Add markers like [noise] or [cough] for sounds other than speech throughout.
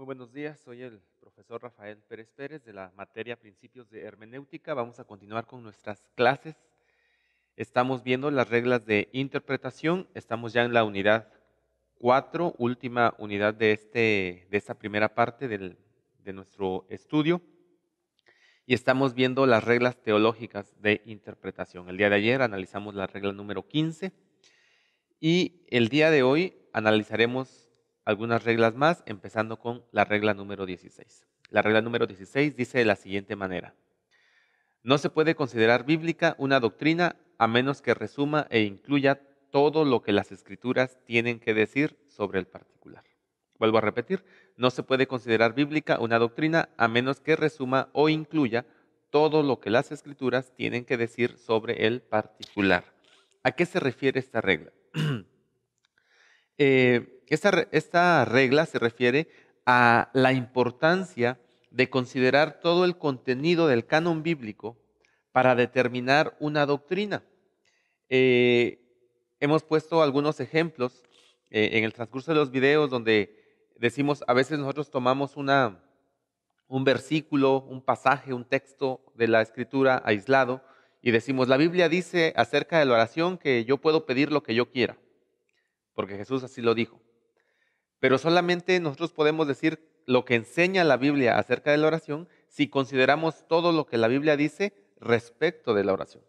Muy buenos días, soy el profesor Rafael Pérez Pérez de la materia Principios de Hermenéutica. Vamos a continuar con nuestras clases. Estamos viendo las reglas de interpretación. Estamos ya en la unidad 4, última unidad de, este, de esta primera parte de nuestro estudio. Y estamos viendo las reglas teológicas de interpretación. El día de ayer analizamos la regla número 15 y el día de hoy analizaremos algunas reglas más, empezando con la regla número 16. La regla número 16 dice de la siguiente manera. No se puede considerar bíblica una doctrina a menos que resuma e incluya todo lo que las escrituras tienen que decir sobre el particular. Vuelvo a repetir, no se puede considerar bíblica una doctrina a menos que resuma o incluya todo lo que las escrituras tienen que decir sobre el particular. ¿A qué se refiere esta regla? [clears throat] eh, esta, regla se refiere a la importancia de considerar todo el contenido del canon bíblico para determinar una doctrina. Eh, hemos puesto algunos ejemplos eh, en el transcurso de los videos donde decimos, a veces nosotros tomamos una, un versículo, un pasaje, un texto de la escritura aislado y decimos, la Biblia dice acerca de la oración que yo puedo pedir lo que yo quiera, porque Jesús así lo dijo. Pero solamente nosotros podemos decir lo que enseña la Biblia acerca de la oración si consideramos todo lo que la Biblia dice respecto de la oración.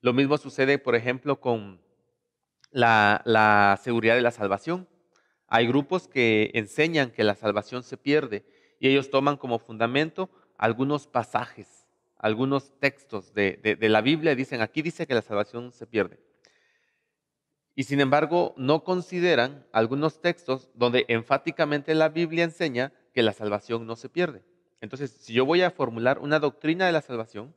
Lo mismo sucede, por ejemplo, con la, seguridad de la salvación. Hay grupos que enseñan que la salvación se pierde y ellos toman como fundamento algunos pasajes, algunos textos de, de la Biblia y dicen, aquí dice que la salvación se pierde. Y sin embargo, no consideran algunos textos donde enfáticamente la Biblia enseña que la salvación no se pierde. Entonces, si yo voy a formular una doctrina de la salvación,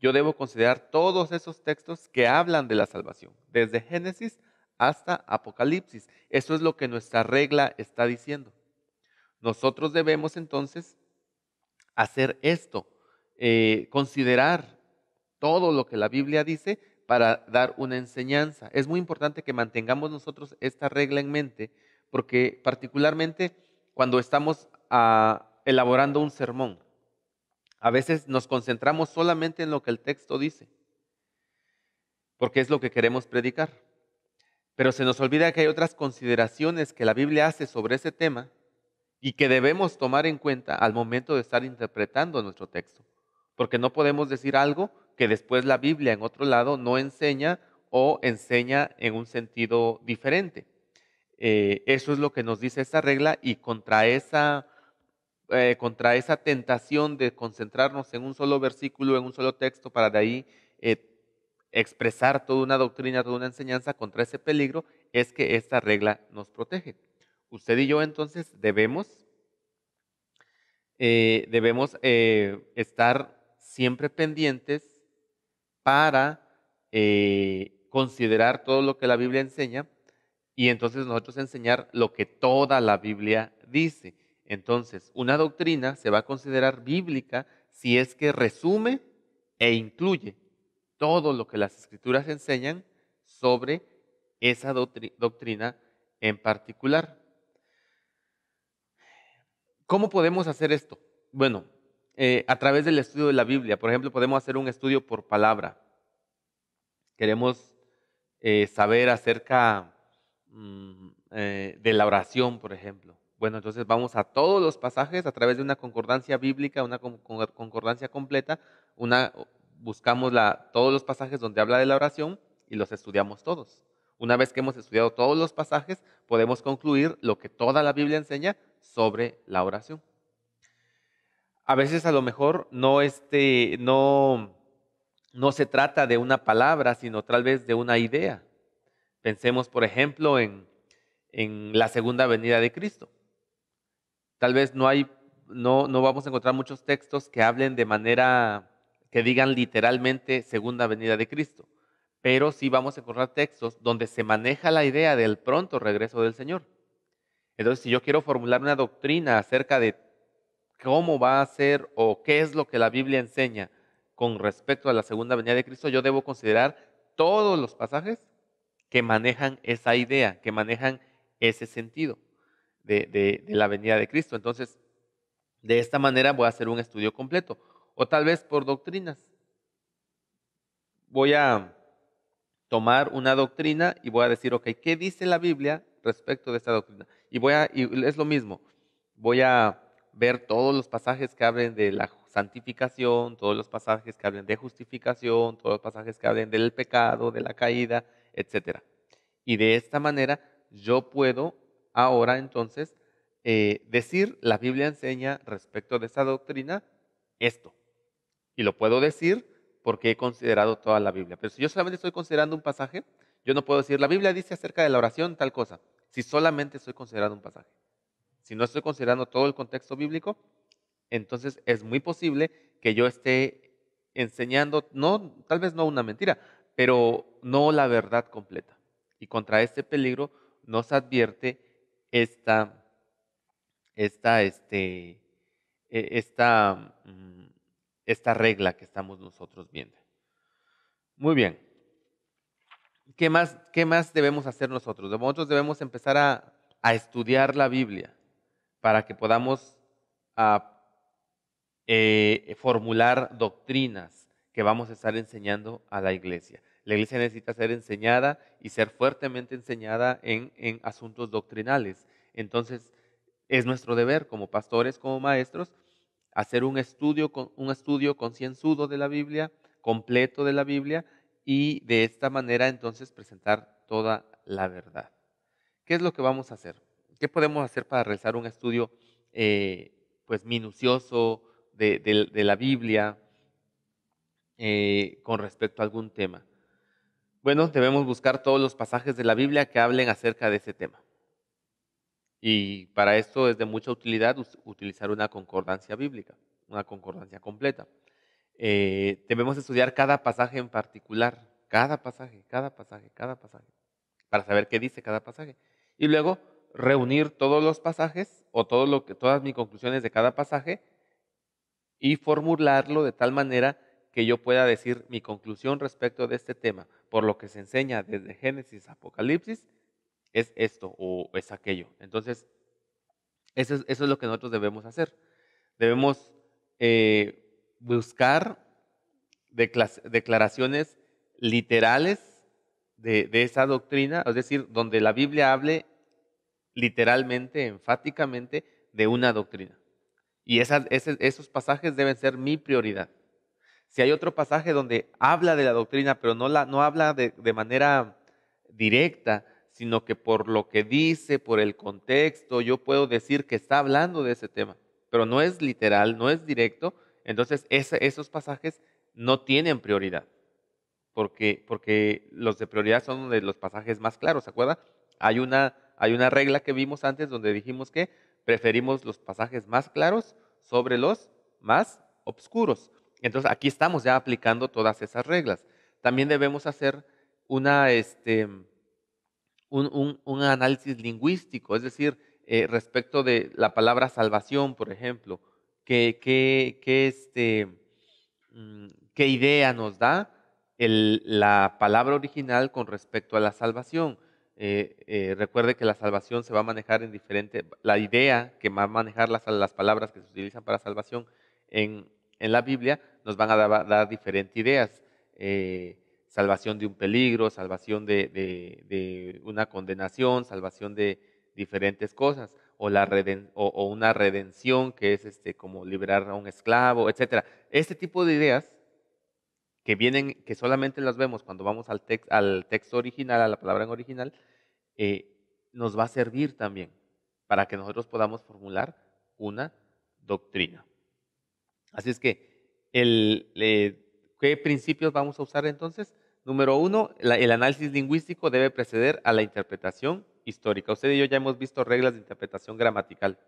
yo debo considerar todos esos textos que hablan de la salvación, desde Génesis hasta Apocalipsis. Eso es lo que nuestra regla está diciendo. Nosotros debemos entonces hacer esto, eh, considerar todo lo que la Biblia dice para dar una enseñanza. Es muy importante que mantengamos nosotros esta regla en mente, porque particularmente cuando estamos ah, elaborando un sermón, a veces nos concentramos solamente en lo que el texto dice, porque es lo que queremos predicar. Pero se nos olvida que hay otras consideraciones que la Biblia hace sobre ese tema y que debemos tomar en cuenta al momento de estar interpretando nuestro texto, porque no podemos decir algo que después la Biblia en otro lado no enseña o enseña en un sentido diferente. Eh, eso es lo que nos dice esta regla y contra esa, eh, contra esa tentación de concentrarnos en un solo versículo, en un solo texto, para de ahí eh, expresar toda una doctrina, toda una enseñanza, contra ese peligro es que esta regla nos protege. Usted y yo entonces debemos, debemos estar siempre pendientes para eh, considerar todo lo que la Biblia enseña y entonces nosotros enseñar lo que toda la Biblia dice. Entonces, una doctrina se va a considerar bíblica si es que resume e incluye todo lo que las escrituras enseñan sobre esa doctrina en particular. ¿Cómo podemos hacer esto? Bueno, eh, a través del estudio de la Biblia. Por ejemplo, podemos hacer un estudio por palabra. Queremos eh, saber acerca mm, eh, de la oración, por ejemplo. Bueno, entonces vamos a todos los pasajes a través de una concordancia bíblica, una concordancia completa, una, buscamos todos los pasajes donde habla de la oración y los estudiamos todos. Una vez que hemos estudiado todos los pasajes, podemos concluir lo que toda la Biblia enseña sobre la oración a veces a lo mejor no, este, no, no se trata de una palabra, sino tal vez de una idea. Pensemos, por ejemplo, en, la segunda venida de Cristo. Tal vez no hay, no, no vamos a encontrar muchos textos que hablen de manera, que digan literalmente segunda venida de Cristo, pero sí vamos a encontrar textos donde se maneja la idea del pronto regreso del Señor. Entonces, si yo quiero formular una doctrina acerca de cómo va a ser o qué es lo que la Biblia enseña con respecto a la segunda venida de Cristo, yo debo considerar todos los pasajes que manejan esa idea, que manejan ese sentido de, la venida de Cristo. Entonces, de esta manera voy a hacer un estudio completo. O tal vez por doctrinas. Voy a tomar una doctrina y voy a decir, ok, ¿qué dice la Biblia respecto de esta doctrina? Y voy a, y es lo mismo, voy a ver todos los pasajes que hablen de la santificación, todos los pasajes que hablen de justificación, todos los pasajes que hablen del pecado, de la caída, etc. Y de esta manera yo puedo ahora entonces eh, decir, la Biblia enseña respecto de esa doctrina esto. Y lo puedo decir porque he considerado toda la Biblia. Pero si yo solamente estoy considerando un pasaje, yo no puedo decir, la Biblia dice acerca de la oración tal cosa, si solamente estoy considerando un pasaje si no estoy considerando todo el contexto bíblico, entonces es muy posible que yo esté enseñando, no, tal vez no una mentira, pero no la verdad completa. Y contra este peligro nos advierte esta, este, e, mm, esta regla que estamos nosotros viendo. Muy bien. ¿Qué más, qué más debemos hacer nosotros? Nosotros debemos empezar a estudiar la Biblia para que podamos ah, eh, formular doctrinas que vamos a estar enseñando a la iglesia. La iglesia necesita ser enseñada y ser fuertemente enseñada en, asuntos doctrinales. Entonces, es nuestro deber como pastores, como maestros, hacer un estudio, un estudio concienzudo de la Biblia, completo de la Biblia, y de esta manera entonces presentar toda la verdad. ¿Qué es lo que vamos a hacer? ¿Qué podemos hacer para realizar un estudio eh, pues minucioso de, la Biblia eh, con respecto a algún tema? Bueno, debemos buscar todos los pasajes de la Biblia que hablen acerca de ese tema. Y para esto es de mucha utilidad utilizar una concordancia bíblica, una concordancia completa. Eh, debemos estudiar cada pasaje en particular, cada pasaje, cada pasaje, cada pasaje, para saber qué dice cada pasaje. Y luego reunir todos los pasajes o lo que, todas mis conclusiones de cada pasaje y formularlo de tal manera que yo pueda decir mi conclusión respecto de este tema, por lo que se enseña desde Génesis Apocalipsis, es esto o es aquello. Entonces, eso es, lo que nosotros debemos hacer. Debemos eh, buscar declaraciones literales de, de, esa doctrina, es decir, donde la Biblia hable literalmente, enfáticamente, de una doctrina. Y esos pasajes deben ser mi prioridad. Si hay otro pasaje donde habla de la doctrina, pero no, la, no habla de, manera directa, sino que por lo que dice, por el contexto, yo puedo decir que está hablando de ese tema, pero no es literal, no es directo, entonces esos pasajes no tienen prioridad, porque, porque los de prioridad son de los pasajes más claros, ¿se acuerda? Hay una hay una regla que vimos antes donde dijimos que preferimos los pasajes más claros sobre los más obscuros. Entonces aquí estamos ya aplicando todas esas reglas. También debemos hacer una, este, un, análisis lingüístico, es decir, eh, respecto de la palabra salvación, por ejemplo, qué que, este, mm, idea nos da la palabra original con respecto a la salvación. Eh, eh, recuerde que la salvación se va a manejar en diferente, la idea que va a manejar las, las palabras que se utilizan para salvación en, la Biblia nos van a dar, diferentes ideas. Eh, salvación de un peligro, salvación de, una condenación, salvación de diferentes cosas, o, la o, una redención que es este, como liberar a un esclavo, etc. Este tipo de ideas que vienen, que solamente las vemos cuando vamos al, al texto original, a la palabra en original, eh, nos va a servir también para que nosotros podamos formular una doctrina. Así es que, el, eh, ¿qué principios vamos a usar entonces? Número uno, el análisis lingüístico debe preceder a la interpretación histórica. Usted y yo ya hemos visto reglas de interpretación gramatical.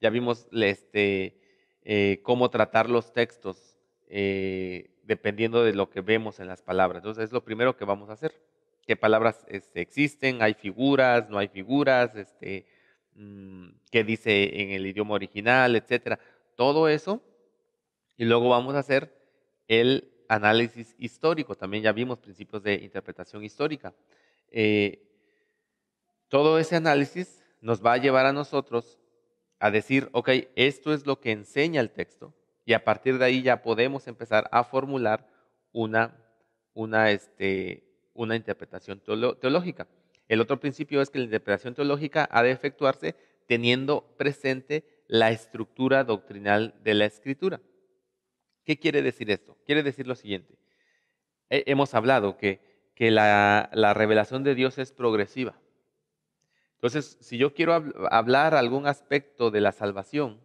Ya vimos este, eh, cómo tratar los textos dependiendo de lo que vemos en las palabras. Entonces es lo primero que vamos a hacer qué palabras este, existen, hay figuras, no hay figuras, este, mm, qué dice en el idioma original, etcétera. Todo eso. Y luego vamos a hacer el análisis histórico. También ya vimos principios de interpretación histórica. Eh, todo ese análisis nos va a llevar a nosotros a decir, ok, esto es lo que enseña el texto y a partir de ahí ya podemos empezar a formular una, una este, una interpretación teológica. El otro principio es que la interpretación teológica ha de efectuarse teniendo presente la estructura doctrinal de la escritura. ¿Qué quiere decir esto? Quiere decir lo siguiente. hemos hablado que, que la, revelación de Dios es progresiva. Entonces, si yo quiero hablar algún aspecto de la salvación,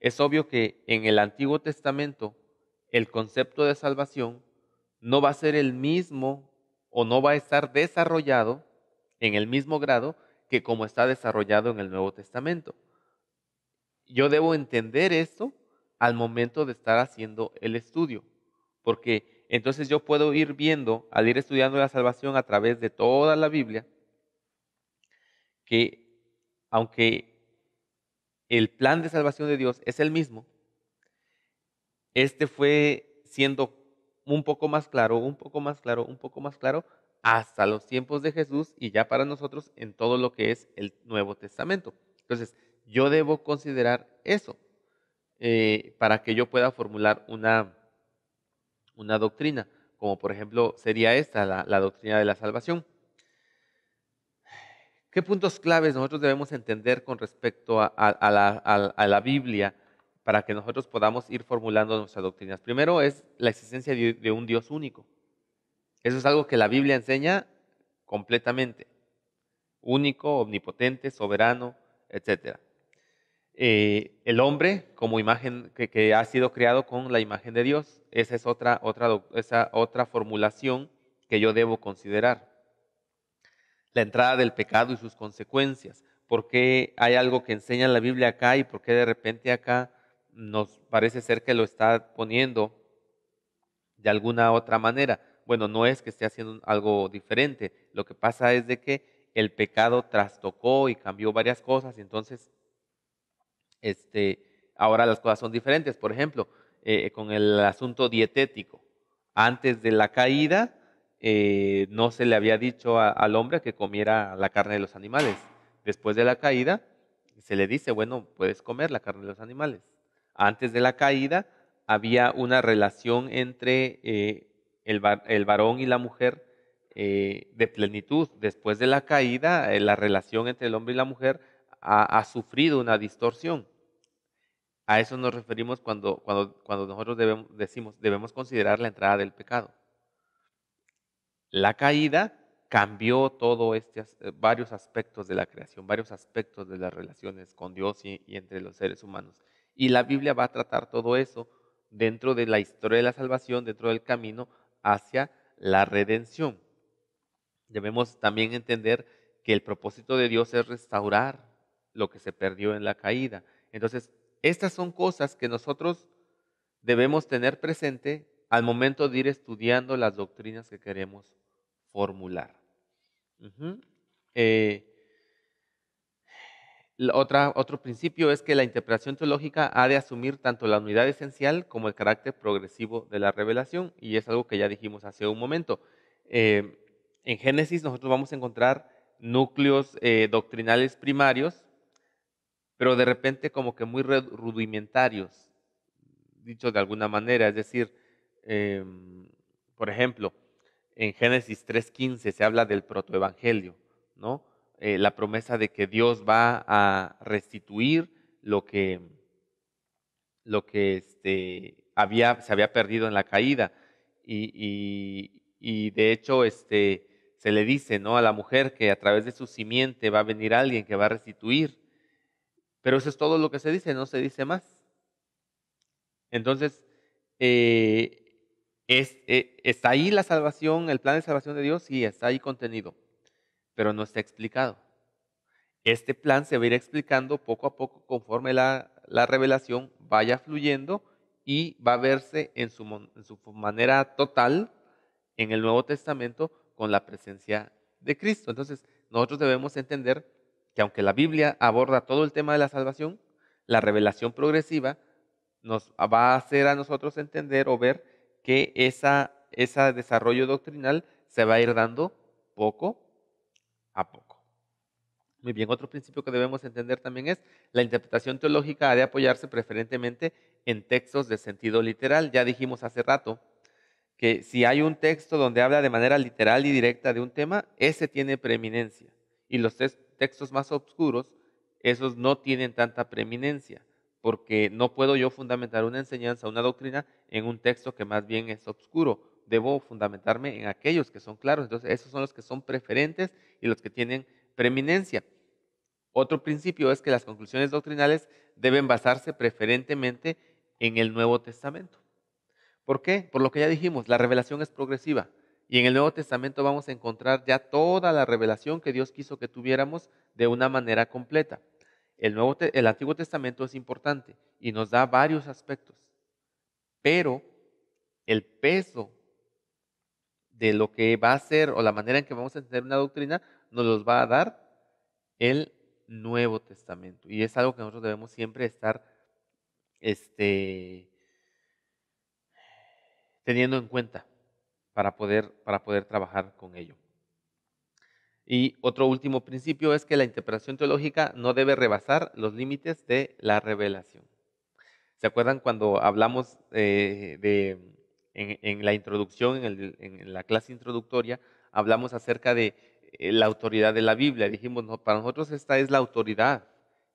es obvio que en el Antiguo Testamento el concepto de salvación no va a ser el mismo o no va a estar desarrollado en el mismo grado que como está desarrollado en el Nuevo Testamento. Yo debo entender esto al momento de estar haciendo el estudio, porque entonces yo puedo ir viendo, al ir estudiando la salvación a través de toda la Biblia, que aunque el plan de salvación de Dios es el mismo, este fue siendo un poco más claro, un poco más claro, un poco más claro, hasta los tiempos de Jesús y ya para nosotros en todo lo que es el Nuevo Testamento. Entonces, yo debo considerar eso eh, para que yo pueda formular una, una doctrina, como por ejemplo sería esta, la, doctrina de la salvación. ¿Qué puntos claves nosotros debemos entender con respecto a la, Biblia para que nosotros podamos ir formulando nuestras doctrinas. Primero es la existencia de un Dios único. Eso es algo que la Biblia enseña completamente. Único, omnipotente, soberano, etc. Eh, el hombre como imagen que, ha sido creado con la imagen de Dios. Esa es otra, otra, esa otra formulación que yo debo considerar. La entrada del pecado y sus consecuencias. ¿Por qué hay algo que enseña la Biblia acá y por qué de repente acá nos parece ser que lo está poniendo de alguna otra manera. Bueno, no es que esté haciendo algo diferente, lo que pasa es de que el pecado trastocó y cambió varias cosas, entonces este, ahora las cosas son diferentes. Por ejemplo, eh, con el asunto dietético, antes de la caída eh, no se le había dicho al hombre que comiera la carne de los animales. Después de la caída se le dice, bueno, puedes comer la carne de los animales antes de la caída había una relación entre eh, el, varón y la mujer eh, de plenitud. Después de la caída, eh, la relación entre el hombre y la mujer ha, sufrido una distorsión. A eso nos referimos cuando, cuando, cuando nosotros debemos, decimos debemos considerar la entrada del pecado. La caída cambió todo este, varios aspectos de la creación, varios aspectos de las relaciones con Dios y entre los seres humanos. Y la Biblia va a tratar todo eso dentro de la historia de la salvación, dentro del camino hacia la redención. Debemos también entender que el propósito de Dios es restaurar lo que se perdió en la caída. Entonces, estas son cosas que nosotros debemos tener presente al momento de ir estudiando las doctrinas que queremos formular otro principio es que la interpretación teológica ha de asumir tanto la unidad esencial como el carácter progresivo de la revelación, y es algo que ya dijimos hace un momento. Eh, en Génesis nosotros vamos a encontrar núcleos eh, doctrinales primarios, pero de repente como que muy rudimentarios, dicho de alguna manera. Es decir, em, por ejemplo, en Génesis 3.15 se habla del protoevangelio, ¿no? Eh, la promesa de que Dios va a restituir lo que, lo que este, había, se había perdido en la caída. Y, de hecho este, se le dice ¿no? a la mujer que a través de su simiente va a venir alguien que va a restituir. Pero eso es todo lo que se dice, no se dice más. Entonces, eh, eh, está ahí la salvación, el plan de salvación de Dios, sí, está ahí contenido pero no está explicado. Este plan se va a ir explicando poco a poco conforme la, revelación vaya fluyendo y va a verse en su, su manera total en el Nuevo Testamento con la presencia de Cristo. Entonces, nosotros debemos entender que aunque la Biblia aborda todo el tema de la salvación, la revelación progresiva nos va a hacer a nosotros entender o ver que ese esa desarrollo doctrinal se va a ir dando poco a poco. Muy bien, otro principio que debemos entender también es la interpretación teológica ha de apoyarse preferentemente en textos de sentido literal. Ya dijimos hace rato que si hay un texto donde habla de manera literal y directa de un tema, ese tiene preeminencia. Y los textos más oscuros, esos no tienen tanta preeminencia, porque no puedo yo fundamentar una enseñanza, una doctrina en un texto que más bien es obscuro debo fundamentarme en aquellos que son claros. Entonces, esos son los que son preferentes y los que tienen preeminencia. Otro principio es que las conclusiones doctrinales deben basarse preferentemente en el Nuevo Testamento. ¿Por qué? Por lo que ya dijimos, la revelación es progresiva. Y en el Nuevo Testamento vamos a encontrar ya toda la revelación que Dios quiso que tuviéramos de una manera completa. El, Nuevo, el Antiguo Testamento es importante y nos da varios aspectos, pero el peso de lo que va a ser o la manera en que vamos a entender una doctrina, nos los va a dar el Nuevo Testamento. Y es algo que nosotros debemos siempre estar este, teniendo en cuenta para poder, para poder trabajar con ello. Y otro último principio es que la interpretación teológica no debe rebasar los límites de la revelación. ¿Se acuerdan cuando hablamos eh, de en, la introducción, en, la clase introductoria, hablamos acerca de eh, la autoridad de la Biblia. Dijimos, para nosotros esta es la autoridad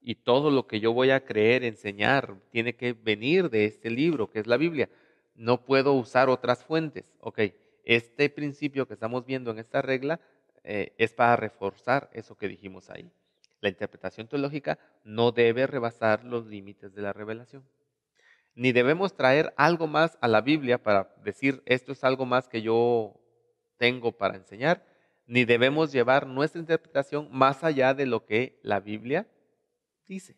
y todo lo que yo voy a creer, enseñar, tiene que venir de este libro que es la Biblia. No puedo usar otras fuentes. Ok, este principio que estamos viendo en esta regla eh, es para reforzar eso que dijimos ahí. La interpretación teológica no debe rebasar los límites de la revelación ni debemos traer algo más a la Biblia para decir esto es algo más que yo tengo para enseñar, ni debemos llevar nuestra interpretación más allá de lo que la Biblia dice.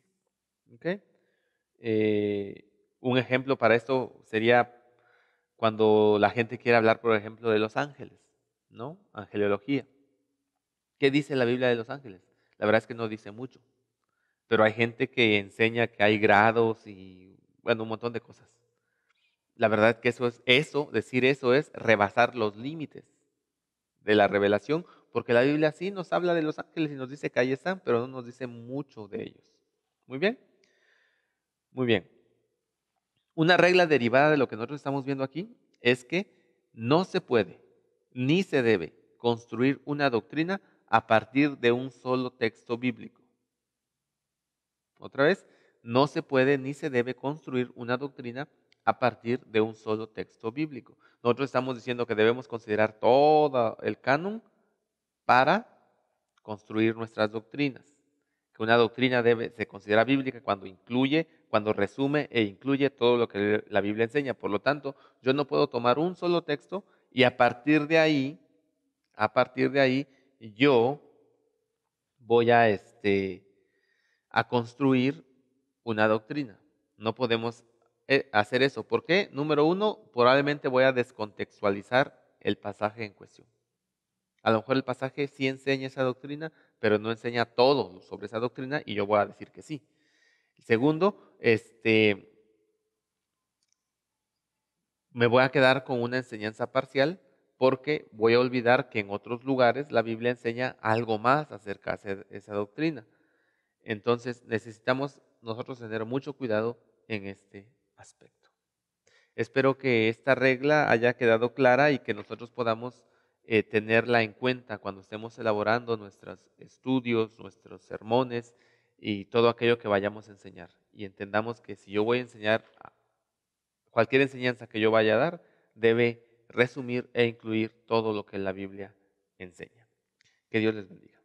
Eh, un ejemplo para esto sería cuando la gente quiere hablar, por ejemplo, de los ángeles, ¿no? Angelología. ¿Qué dice la Biblia de los ángeles? La verdad es que no dice mucho, pero hay gente que enseña que hay grados y bueno, un montón de cosas. La verdad que eso es eso, decir eso es rebasar los límites de la revelación, porque la Biblia sí nos habla de los ángeles y nos dice que ahí están, pero no nos dice mucho de ellos. Muy bien. Muy bien. Una regla derivada de lo que nosotros estamos viendo aquí es que no se puede ni se debe construir una doctrina a partir de un solo texto bíblico. Otra vez, no se puede ni se debe construir una doctrina a partir de un solo texto bíblico. Nosotros estamos diciendo que debemos considerar todo el canon para construir nuestras doctrinas. Que una doctrina debe, se considera bíblica cuando incluye, cuando resume e incluye todo lo que la Biblia enseña. Por lo tanto, yo no puedo tomar un solo texto y a partir de ahí, a partir de ahí, yo voy a, este, a construir una doctrina. No podemos eh, hacer eso. ¿Por qué? Número uno, probablemente voy a descontextualizar el pasaje en cuestión. A lo mejor el pasaje sí enseña esa doctrina, pero no enseña todo sobre esa doctrina y yo voy a decir que sí. Segundo, este, me voy a quedar con una enseñanza parcial porque voy a olvidar que en otros lugares la Biblia enseña algo más acerca de esa doctrina. Entonces necesitamos nosotros tener mucho cuidado en este aspecto. Espero que esta regla haya quedado clara y que nosotros podamos eh, tenerla en cuenta cuando estemos elaborando nuestros estudios, nuestros sermones y todo aquello que vayamos a enseñar. Y entendamos que si yo voy a enseñar ah, cualquier enseñanza que yo vaya a dar, debe resumir e incluir todo lo que la Biblia enseña. Que Dios les bendiga.